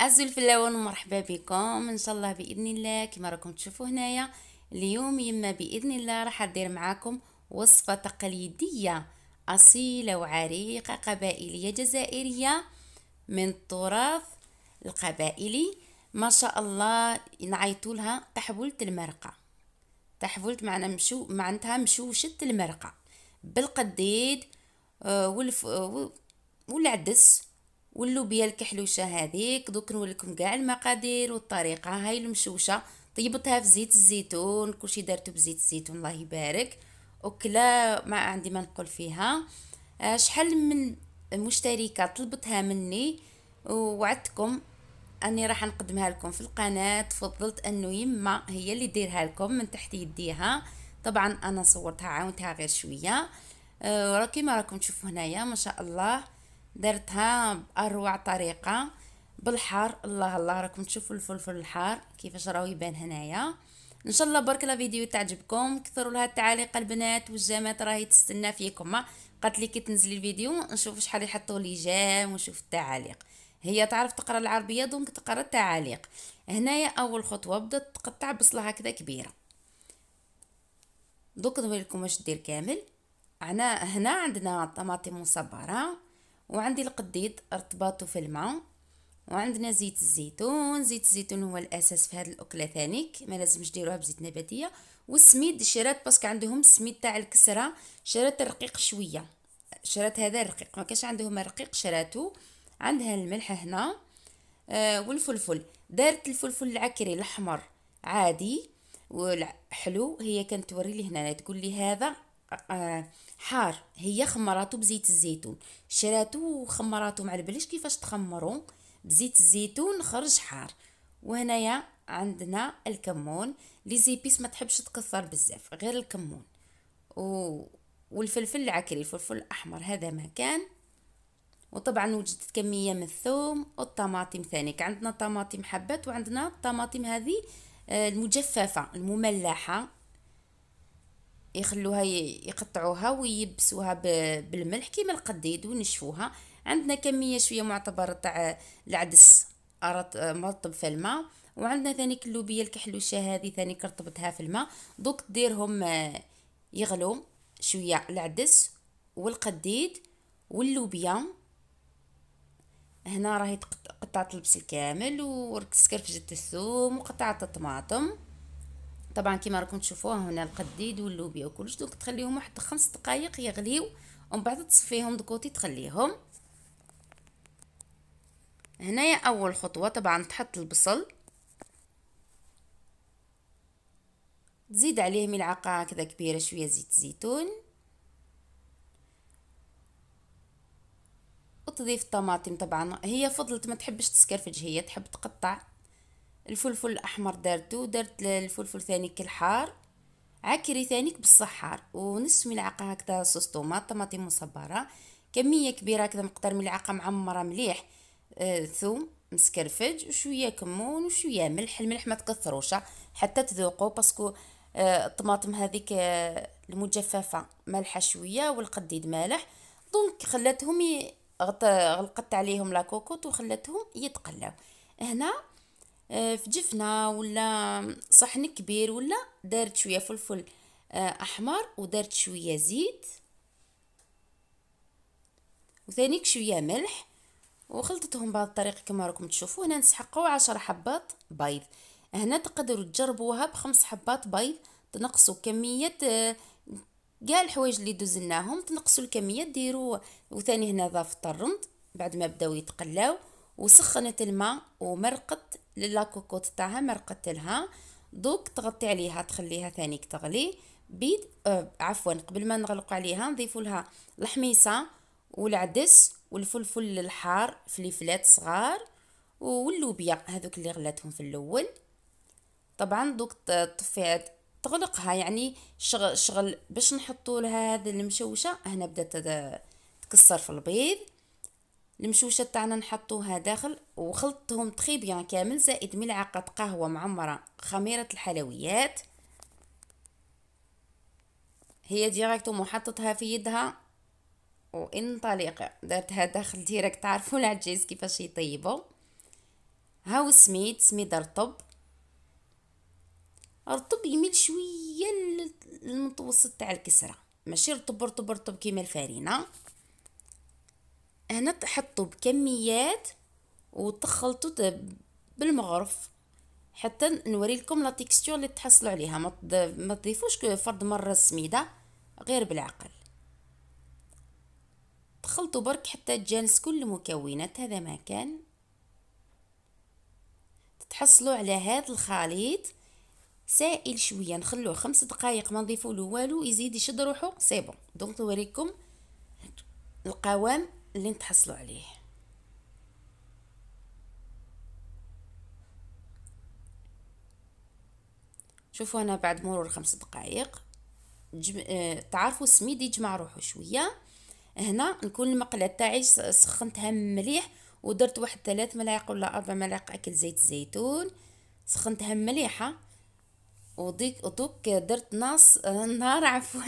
اللون مرحبا بكم ان شاء الله باذن الله كما راكم تشوفوا هنايا اليوم يما باذن الله راح ندير معاكم وصفه تقليديه اصيله وعريقه قبائليه جزائريه من التراث القبائلي ما شاء الله نعيطوا لها تحبولة المرقه تحبولة معنا مشو معناتها مشوشه المرقه بالقديد آه، والف آه، والعدس واللوبيا الكحلوشه هذيك دوك نوريكم كاع المقادير والطريقه هاي المشوشه طيبتها في زيت الزيتون كلشي دارته بزيت الزيتون الله يبارك وكلا ما عندي ما نقول فيها آه، شحال من مشتركه طلبتها مني ووعدتكم اني راح نقدمها لكم في القناه تفضلت انه يما هي اللي ديرها لكم من تحت يديها طبعا انا صورتها عاونتها غير شويه أه كيما راكم تشوفوا هنايا ما شاء الله درتها باروع طريقه بالحار الله الله راكم تشوفوا الفلفل الحار كيفاش راهو يبان هنايا ان شاء الله برك لا فيديو تعجبكم كثروا لها التعاليق البنات والجامات راهي تستنى فيكم قالت لي كي تنزلي الفيديو نشوف شحال يحطوا لي جام ونشوف التعاليق هي تعرف تقرا العربيه دونك تقرا التعاليق هنايا اول خطوه بدات تقطع بصله هكذا كبيره دوك نوري واش دير كامل هنا هنا عندنا طماطم مصبره وعندي القديد ارتباطه في الماء وعندنا زيت الزيتون زيت الزيتون هو الاساس في هذه الاكله ثاني ما لازمش ديروها بزيت نباتيه والسميد شرات باسكو عندهم السميد تاع الكسره شرات الرقيق شويه شرات هذا الرقيق ما كاش عندهم رقيق شراتو عندها الملح هنا آه والفلفل دارت الفلفل العكري الاحمر عادي حلو هي كانت توري لي هنا تقول لي هذا حار هي خمراتو بزيت الزيتون شراتو وخمراتو مع البلاش كيفاش تخمرو بزيت الزيتون خرج حار وهنايا عندنا الكمون لي زيبيس ما تحبش تكثر بزاف غير الكمون و... والفلفل العكري الفلفل الاحمر هذا ما كان وطبعا وجدت كميه من الثوم والطماطم ثاني عندنا طماطم حبات وعندنا الطماطم هذه آه، المجففه المملحه يخلوها يقطعوها ويبسوها بالملح كيما القديد ونشفوها عندنا كميه شويه معتبره تاع العدس مرطب في الماء وعندنا ثاني اللوبيه الكحلوشه هذه ثاني رطبتها في الماء دوك ديرهم آه، يغلو شويه العدس والقديد واللوبيا هنا راهي قطعت البصل كامل وركزت كرفجه الثوم وقطعت الطماطم طبعا كيما راكم تشوفوها هنا القديد واللوبيا وكلش دوك تخليهم واحد خمس دقائق يغليو ومن بعد تصفيهم دكوتي تخليهم هنايا اول خطوه طبعا تحط البصل تزيد عليه ملعقه هكذا كبيره شويه زيت زيتون وتضيف الطماطم طبعا هي فضلت ما تحبش تسكرفج هي تحب تقطع الفلفل الاحمر دارتو درت الفلفل ثانيك الحار عكري ثانيك بالصحار ونصف ملعقه هكذا صوص طوماط طماطم مصبره كميه كبيره هكذا مقدار ملعقه معمره مليح آه ثوم مسكرفج وشويه كمون وشويه ملح الملح ما تكثروش حتى تذوقوا باسكو آه الطماطم هذيك آه المجففه مالحه شويه والقديد مالح دونك خلاتهم غلقت عليهم لاكوكوت وخلاتهم يتقلاو هنا آه، في جفنة ولا صحن كبير ولا دارت شوية فلفل آه، أحمر ودارت شوية زيت وثانيك شوية ملح وخلطتهم بهذه الطريقة كما راكم تشوفوا هنا نسحقوا عشر حبات بيض هنا تقدروا تجربوها بخمس حبات بيض تنقصوا كمية آه، كاع الحوايج اللي دوزناهم تنقصوا الكمية ديروا وثاني هنا ضافت الرند بعد ما بداو يتقلاو وسخنت الماء ومرقت لاكوكوت تاعها مرقت لها دوك تغطي عليها تخليها ثانيك تغلي بيد آه عفوا قبل ما نغلق عليها نضيف لها الحميصه والعدس والفلفل الحار فليفلات صغار واللوبيا هذوك اللي غلاتهم في الاول طبعا دوك طفي تغلقها يعني شغل, شغل باش نحطوا لها هذه المشوشه هنا بدات تكسر في البيض المشوشه تاعنا نحطوها داخل وخلطتهم تخي بيان كامل زائد ملعقه قهوه معمره خميره الحلويات هي ديريكت ومحطتها في يدها وانطلق دارتها داخل ديريكت تعرفوا العجيز كيفاش يطيبوا هاو سميت سميد رطب رطب يميل شويه للمتوسط تاع الكسره ماشي رطب رطب رطب كيما الفارينه هنا تحطوا بكميات وتخلطوا بالمغرف حتى نوري لكم لا تيكستور اللي تحصلوا عليها ما تضيفوش فرد مره السميده غير بالعقل تخلطوا برك حتى تجانس كل المكونات هذا ما كان تحصلوا على هذا الخليط سائل شويه نخلوه خمس دقائق ما نضيفوا له والو يزيد يشد روحو سي بون دونك نوريكم القوام اللي تحصلوا عليه شوفوا انا بعد مرور خمس دقائق جم... آه، تعرفوا السميد يجمع روحه شويه هنا نكون المقله تاعي سخنتها مليح ودرت واحد ثلاث ملاعق ولا اربع ملاعق اكل زيت الزيتون سخنتها مليحه وديك ودوك درت ناس آه، نار عفوا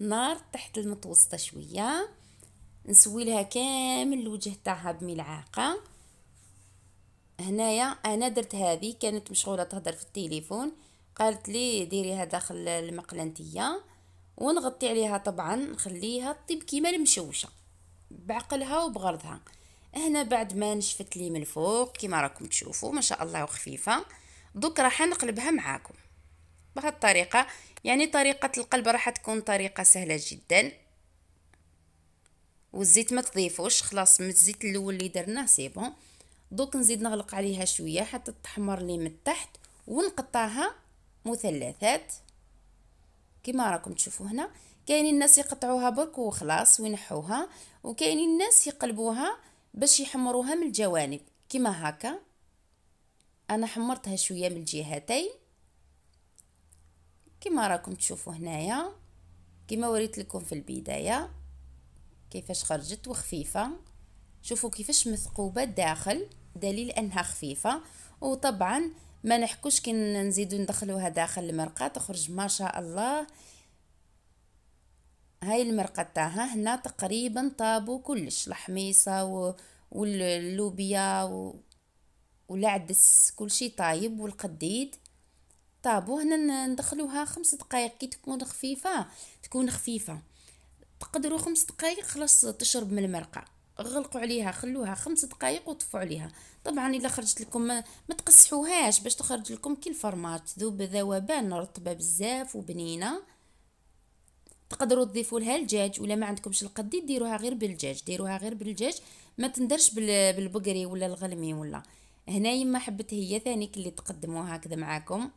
نار تحت المتوسطه شويه نسوي لها كامل الوجه تاعها بملعقه هنايا انا درت هذه كانت مشغوله تهضر في التليفون قالت لي ديريها داخل المقلنتيه ونغطي عليها طبعا نخليها طيب كيما المشوشه بعقلها وبغرضها هنا بعد ما نشفت لي من الفوق كيما راكم تشوفوا ما شاء الله وخفيفه دوك راح نقلبها معاكم بهالطريقه يعني طريقه القلب راح تكون طريقه سهله جدا والزيت ما تضيفوش خلاص من الزيت الاول اللي درناه سي بون دوك نزيد نغلق عليها شويه حتى تحمر لي من التحت ونقطعها مثلثات كما راكم تشوفوا هنا كاينين الناس يقطعوها برك وخلاص وينحوها وكاينين الناس يقلبوها باش يحمروها من الجوانب كما هكا انا حمرتها شويه من الجهتين كما راكم تشوفوا هنايا كما وريت لكم في البدايه كيفاش خرجت وخفيفة شوفوا كيفاش مثقوبة داخل دليل أنها خفيفة وطبعا ما نحكوش كي نزيدو ندخلوها داخل المرقة تخرج ما شاء الله هاي المرقة تاعها هنا تقريبا طابو كلش الحميصة و... واللوبيا و... والعدس كلشي طايب والقديد طابو هنا ندخلوها خمس دقائق كي تكون خفيفة تكون خفيفة قدروا خمس دقائق خلاص تشرب من المرقه غلقوا عليها خلوها خمس دقائق وطفوا عليها طبعا الا خرجت لكم ما, تقصحوهاش باش تخرج لكم كي الفرماج ذوب ذوبان رطبه بزاف وبنينه تقدروا تضيفوا لها الدجاج ولا ما عندكمش القدي ديروها غير بالدجاج ديروها غير بالدجاج ما تندرش بالبقري ولا الغلمي ولا هنا يما حبت هي ثاني اللي تقدموها هكذا معاكم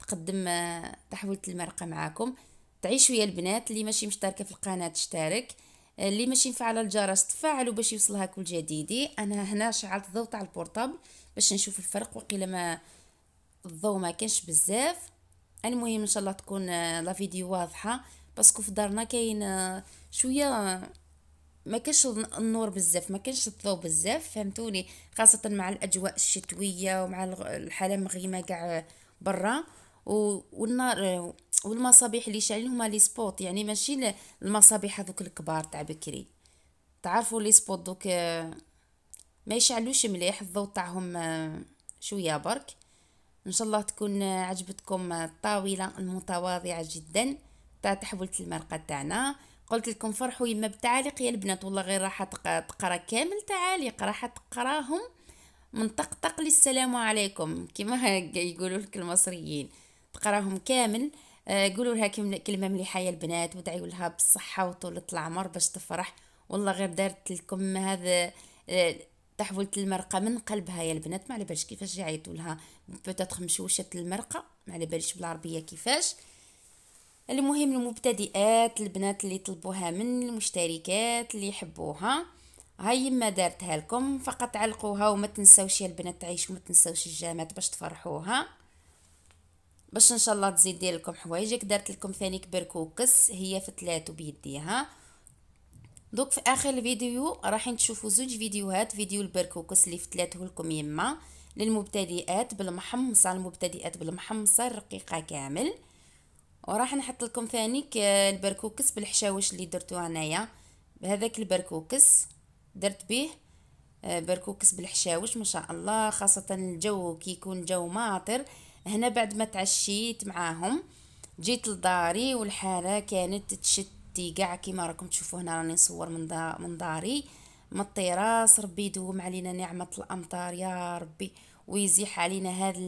تقدم آه، تحويله المرقه معاكم تعيشوا يا البنات اللي ماشي مشتركه في القناه تشترك اللي ماشي مفعله الجرس تفعلوا باش يوصلها كل جديدي انا هنا شعلت الضوء تاع البورطابل باش نشوف الفرق وقيلا ما الضوء ما كانش بزاف المهم ان شاء الله تكون آه، لا فيديو واضحه باسكو في دارنا كاين آه، شويه آه، ما كانش النور بزاف ما كانش الضوء بزاف فهمتوني خاصه مع الاجواء الشتويه ومع الحاله مغيمه كاع برا والنار والمصابيح اللي شاعلين هما لي سبوت يعني ماشي المصابيح هذوك الكبار تاع بكري تعرفوا لي سبوت دوك ما يشعلوش مليح الضوء تاعهم شويه برك ان شاء الله تكون عجبتكم الطاوله المتواضعه جدا تاع تحويله المرقه تاعنا قلت لكم فرحوا يما بالتعاليق يا البنات والله غير راح تقرا كامل تعاليق راح تقراهم من طقطق للسلام عليكم كما يقولوا لك المصريين تقراهم كامل آه، قولوا لها كلمة مليحة يا البنات ودعيوا لها بالصحة وطولة العمر باش تفرح والله غير دارت لكم هذا آه، تحولت المرقة من قلبها يا البنات ما على باليش كيفاش يعيطوا لها بتاتخ مشوشة المرقة ما على باليش بالعربية كيفاش المهم المبتدئات البنات اللي طلبوها من المشتركات اللي يحبوها هاي ما دارتها لكم فقط علقوها وما تنسوش يا البنات تعيشوا ما تنسوش الجامات باش تفرحوها باش ان شاء الله تزيد دير لكم حوايجك درت لكم ثاني كوكس هي في ثلاثه بيديها دوك في اخر الفيديو راحين تشوفوا زوج فيديوهات فيديو البركوكس اللي فتلاته لكم يما للمبتدئات بالمحمصه المبتدئات بالمحمصه الرقيقه كامل وراح نحط لكم ثاني البركوكس بالحشاوش اللي درتو انايا بهذاك البركوكس درت به آه، بركوكس بالحشاوش ما شاء الله خاصه الجو كيكون جو ماطر هنا بعد ما تعشيت معاهم جيت لداري والحاله كانت تشتي كاع كيما راكم تشوفوا هنا راني نصور من دا من داري من الطراس ربي يدوم علينا نعمه الامطار يا ربي ويزيح علينا هذا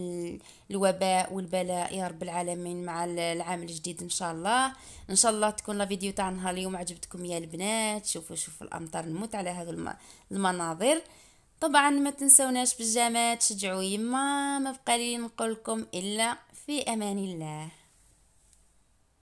الوباء والبلاء يا رب العالمين مع العام الجديد ان شاء الله ان شاء الله تكون لا فيديو تاع نهار اليوم عجبتكم يا البنات شوفوا شوفوا الامطار نموت على هذو المناظر طبعا ما تنسوناش بالجامعة تشجعوا يما ما بقى لي نقول لكم الا في امان الله